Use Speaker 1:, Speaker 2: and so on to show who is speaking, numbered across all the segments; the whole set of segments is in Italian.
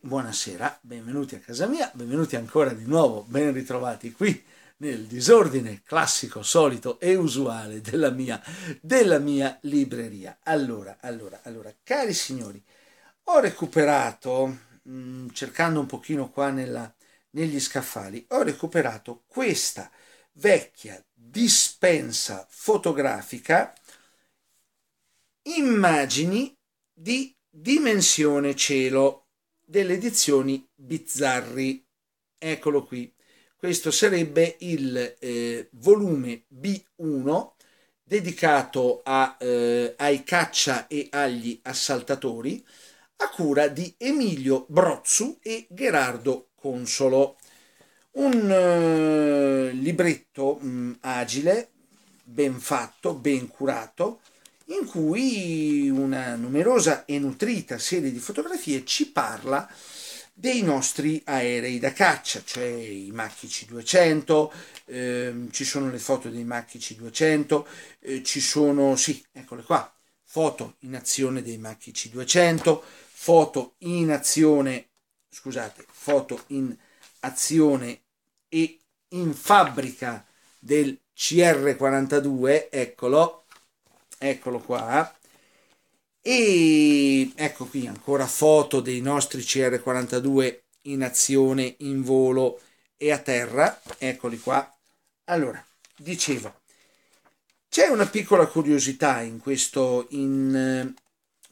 Speaker 1: buonasera, benvenuti a casa mia, benvenuti ancora di nuovo, ben ritrovati qui nel disordine classico, solito e usuale della mia, della mia libreria. Allora, allora, allora, cari signori, ho recuperato, mh, mm, cercando un pochino qua nella, negli scaffali, ho recuperato questa vecchia dispensa fotografica immagini di dimensione cielo delle edizioni Bizzarri. Eccolo qui. Questo sarebbe il eh, volume B1 dedicato a, eh, ai caccia e agli assaltatori a cura di Emilio Brozzu e Gerardo Consolo. Un eh, libretto mh, mm, agile, ben fatto, ben curato, in cui una numerosa e nutrita serie di fotografie ci parla dei nostri aerei da caccia, cioè i Macchi C200, ehm, ci sono le foto dei Macchi C200, eh, ci sono, sì, eccole qua, foto in azione dei Macchi C200, foto in azione, scusate, foto in azione e in fabbrica del CR42, eccolo, eccolo qua e ecco qui ancora foto dei nostri CR42 in azione, in volo e a terra, eccoli qua. Allora, dicevo, c'è una piccola curiosità in questo, in,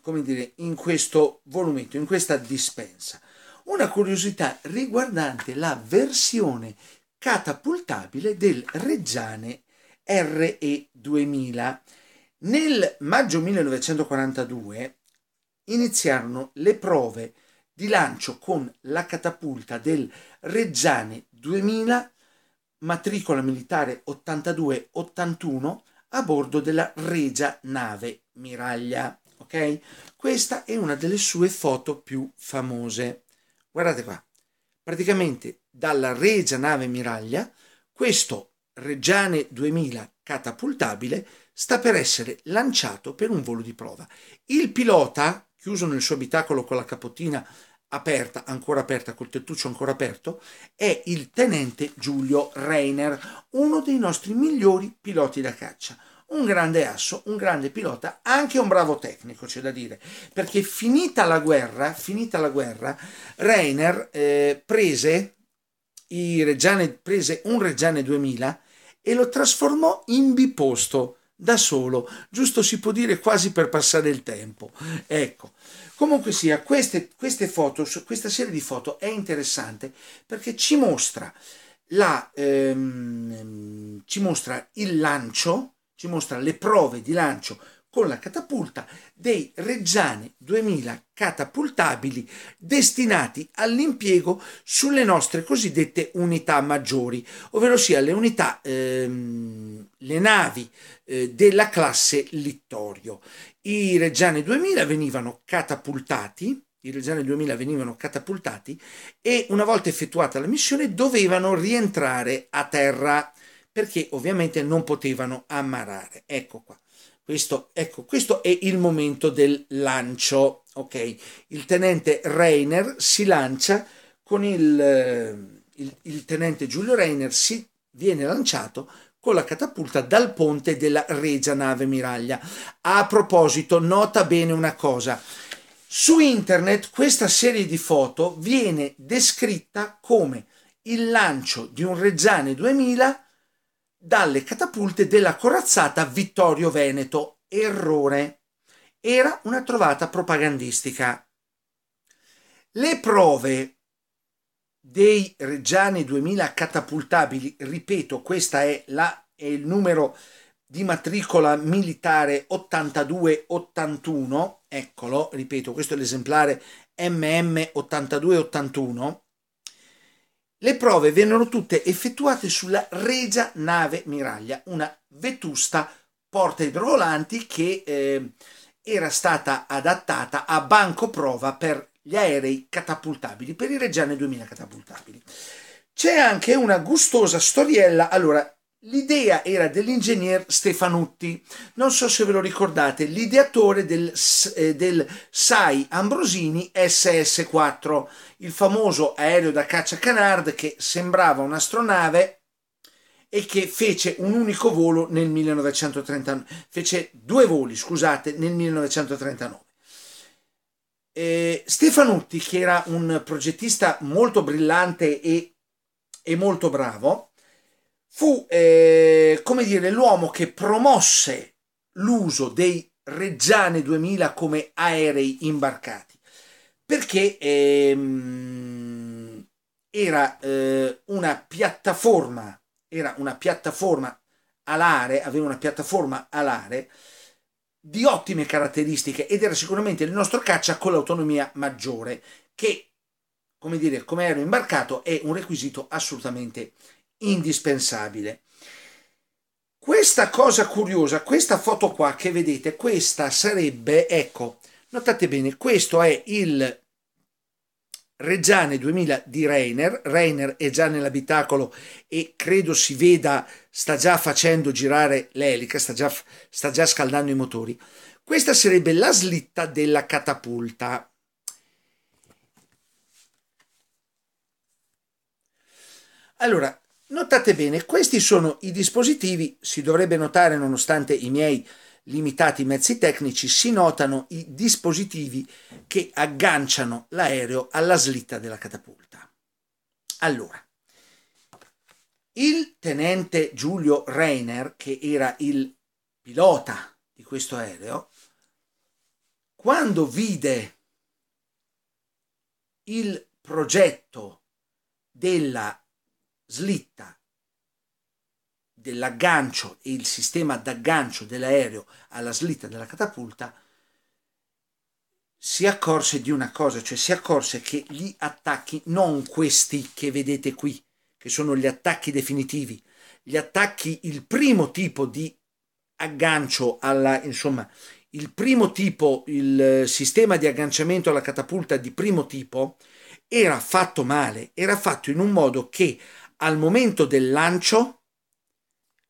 Speaker 1: come dire, in questo volumetto, in questa dispensa. Una curiosità riguardante la versione catapultabile del Reggiane RE2000 nel maggio 1942 iniziarono le prove di lancio con la catapulta del Reggiane 2000 matricola militare 82-81 a bordo della Regia nave Miraglia. Ok? Questa è una delle sue foto più famose. Guardate qua. Praticamente dalla Regia nave Miraglia questo Reggiane 2000 catapultabile sta per essere lanciato per un volo di prova. Il pilota, chiuso nel suo abitacolo con la capotina aperta, ancora aperta, col tettuccio ancora aperto, è il tenente Giulio Reiner, uno dei nostri migliori piloti da caccia. Un grande asso, un grande pilota, anche un bravo tecnico, c'è da dire, perché finita la guerra, finita la guerra, Reiner eh, prese, Reggiane, prese un Reggiane 2000 e lo trasformò in biposto da solo, giusto si può dire quasi per passare il tempo. Ecco, comunque sia, queste, queste foto, questa serie di foto è interessante perché ci mostra, la, ehm, ci mostra il lancio, ci mostra le prove di lancio con la catapulta dei Reggiani 2000 catapultabili destinati all'impiego sulle nostre cosiddette unità maggiori, ovvero sia le unità, ehm, le navi eh, della classe Littorio. I Reggiani 2000 venivano catapultati i Reggiani 2000 venivano catapultati e una volta effettuata la missione dovevano rientrare a terra perché ovviamente non potevano ammarrare. Ecco qua. Questo, ecco, questo è il momento del lancio. Ok, Il tenente Reiner si lancia con il, eh, il, il tenente Giulio Reiner si viene lanciato con la catapulta dal ponte della Regia Nave Miraglia. A proposito, nota bene una cosa. Su internet questa serie di foto viene descritta come il lancio di un Reggiane 2000 dalle catapulte della corazzata Vittorio Veneto. Errore. Era una trovata propagandistica. Le prove dei Reggiani 2000 catapultabili, ripeto, questa è, la, è il numero di matricola militare 8281, eccolo, ripeto, questo è l'esemplare MM8281 le prove vennero tutte effettuate sulla Regia Nave Miraglia, una vetusta porta idrovolanti che eh, era stata adattata a banco prova per gli aerei catapultabili, per i Reggiani 2000 catapultabili. C'è anche una gustosa storiella, allora L'idea era dell'ingegner Stefanutti, non so se ve lo ricordate, l'ideatore del, eh, del, SAI Ambrosini SS-4, il famoso aereo da caccia Canard che sembrava un'astronave e che fece un unico volo nel 1939, fece due voli, scusate, nel 1939. Eh, Stefanutti, che era un progettista molto brillante e, e molto bravo, fu, eh, come dire, l'uomo che promosse l'uso dei Reggiane 2000 come aerei imbarcati, perché ehm, era, eh, una piattaforma, era una piattaforma alare, aveva una piattaforma alare di ottime caratteristiche ed era sicuramente il nostro caccia con l'autonomia maggiore che, come dire, come aereo imbarcato è un requisito assolutamente indispensabile. Questa cosa curiosa, questa foto qua che vedete, questa sarebbe, ecco, notate bene, questo è il Reggiane 2000 di Reiner. Reiner è già nell'abitacolo e credo si veda, sta già facendo girare l'elica, sta già, sta già scaldando i motori. Questa sarebbe la slitta della catapulta. Allora, Notate bene, questi sono i dispositivi, si dovrebbe notare nonostante i miei limitati mezzi tecnici, si notano i dispositivi che agganciano l'aereo alla slitta della catapulta. Allora, il tenente Giulio Reiner, che era il pilota di questo aereo, quando vide il progetto della slitta dell'aggancio e il sistema d'aggancio dell'aereo alla slitta della catapulta, si accorse di una cosa, cioè si accorse che gli attacchi, non questi che vedete qui, che sono gli attacchi definitivi, gli attacchi, il primo tipo di aggancio alla, insomma, il primo tipo, il sistema di agganciamento alla catapulta di primo tipo era fatto male, era fatto in un modo che al momento del lancio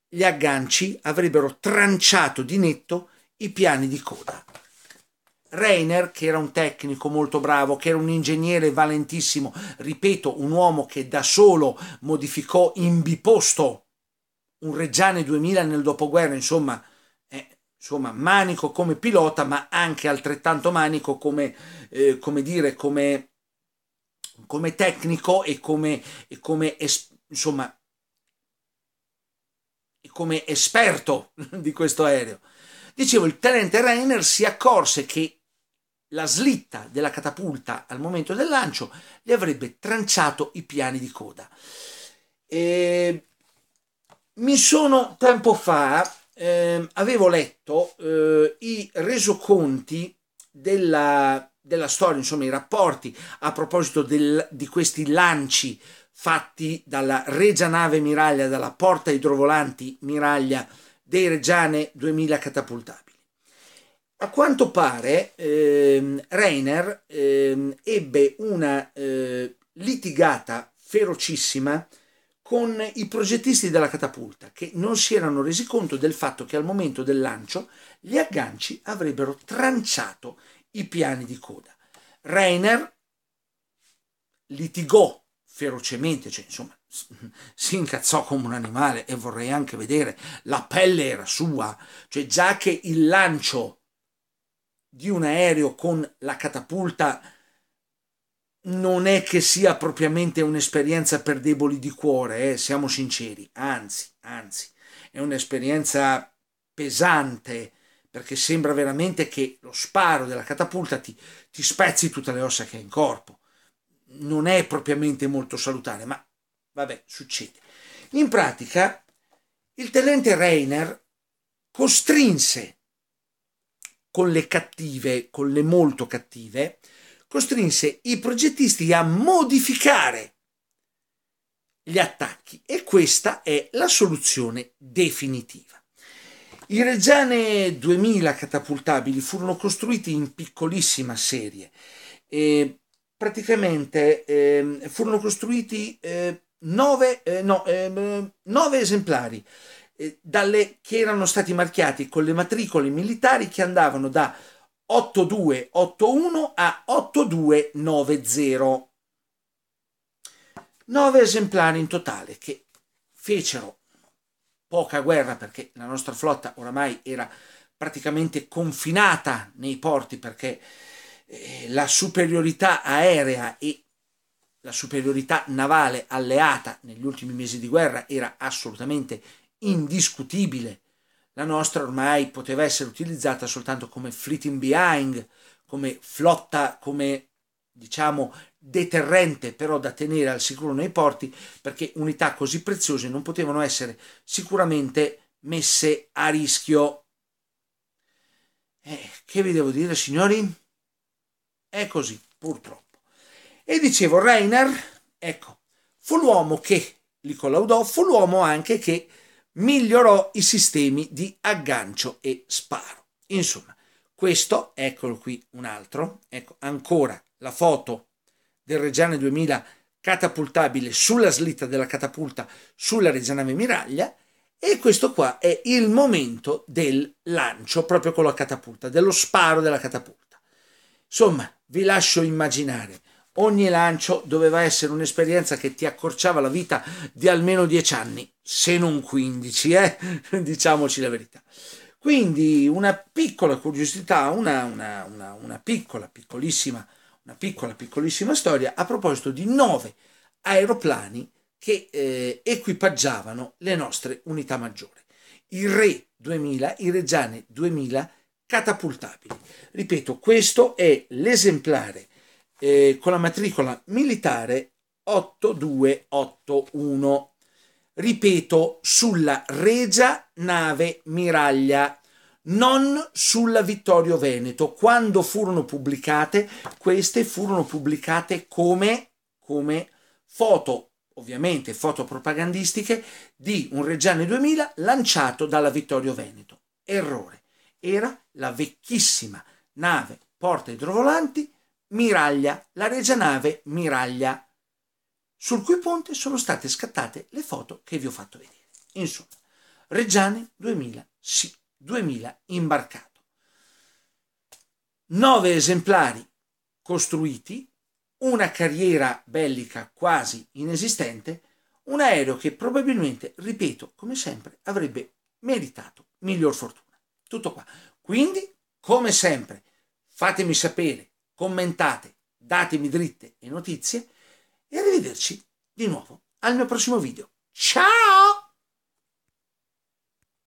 Speaker 1: gli agganci avrebbero tranciato di netto i piani di coda. Reiner, che era un tecnico molto bravo, che era un ingegnere valentissimo, ripeto, un uomo che da solo modificò in biposto un Reggiane 2000 nel dopoguerra, insomma, eh, insomma manico come pilota, ma anche altrettanto manico come, eh, come dire, come, come tecnico e come, e come es- insomma, come esperto di questo aereo. Dicevo, il tenente Rainer si accorse che la slitta della catapulta al momento del lancio gli avrebbe tranciato i piani di coda. E mi sono tempo fa eh, avevo letto eh, i resoconti della, della, storia, insomma i rapporti a proposito del, di questi lanci fatti dalla Regia Nave Miraglia, dalla Porta Idrovolanti Miraglia dei Reggiane 2000 catapultabili. A quanto pare ehm, Reiner ehm, ebbe una eh, litigata ferocissima con i progettisti della catapulta che non si erano resi conto del fatto che al momento del lancio gli agganci avrebbero tranciato i piani di coda. Reiner litigò ferocemente, cioè, insomma, si incazzò come un animale e vorrei anche vedere, la pelle era sua, cioè già che il lancio di un aereo con la catapulta non è che sia propriamente un'esperienza per deboli di cuore, eh, siamo sinceri, anzi, anzi, è un'esperienza pesante perché sembra veramente che lo sparo della catapulta ti, ti spezzi tutte le ossa che hai in corpo non è propriamente molto salutare, ma vabbè, succede. In pratica, il tenente Reiner costrinse con le cattive, con le molto cattive, costrinse i progettisti a modificare gli attacchi e questa è la soluzione definitiva. I Reggiane 2000 catapultabili furono costruiti in piccolissima serie e eh, praticamente eh, furono costruiti eh, nove, eh, no, ehm, nove, esemplari eh, dalle, che erano stati marchiati con le matricole militari che andavano da 8281 a 8290. Nove esemplari in totale che fecero poca guerra perché la nostra flotta oramai era praticamente confinata nei porti perché eh, la superiorità aerea e la superiorità navale alleata negli ultimi mesi di guerra era assolutamente indiscutibile. La nostra ormai poteva essere utilizzata soltanto come fleeting behind, come flotta, come diciamo deterrente però da tenere al sicuro nei porti perché unità così preziose non potevano essere sicuramente messe a rischio. Eh, che vi devo dire signori? È così, purtroppo. E dicevo, Reiner, ecco, fu l'uomo che li collaudò, fu l'uomo anche che migliorò i sistemi di aggancio e sparo. Insomma, questo, eccolo qui un altro, ecco ancora la foto del Reggiane 2000 catapultabile sulla slitta della catapulta sulla Reggianave Miraglia e questo qua è il momento del lancio proprio con la catapulta, dello sparo della catapulta. Insomma, vi lascio immaginare. Ogni lancio doveva essere un'esperienza che ti accorciava la vita di almeno 10 anni, se non 15, eh? diciamoci la verità. Quindi una piccola curiosità, una, una, una, una, piccola, piccolissima, una piccola, piccolissima storia a proposito di nove aeroplani che eh, equipaggiavano le nostre unità maggiori. Il Re 2000, i Reggiane 2000 catapultabili. Ripeto, questo è l'esemplare eh, con la matricola militare 8281. Ripeto, sulla Regia Nave Miraglia, non sulla Vittorio Veneto. Quando furono pubblicate, queste furono pubblicate come, come foto ovviamente foto propagandistiche di un Reggiane 2000 lanciato dalla Vittorio Veneto. Errore era la vecchissima nave porta idrovolanti Miraglia, la regia nave Miraglia, sul cui ponte sono state scattate le foto che vi ho fatto vedere. Insomma, Reggiane 2000, sì, 2000 imbarcato. Nove esemplari costruiti, una carriera bellica quasi inesistente, un aereo che probabilmente, ripeto, come sempre, avrebbe meritato miglior fortuna. Tutto qua. Quindi, come sempre, fatemi sapere, commentate, datemi dritte e notizie e arrivederci di nuovo al mio prossimo video. Ciao!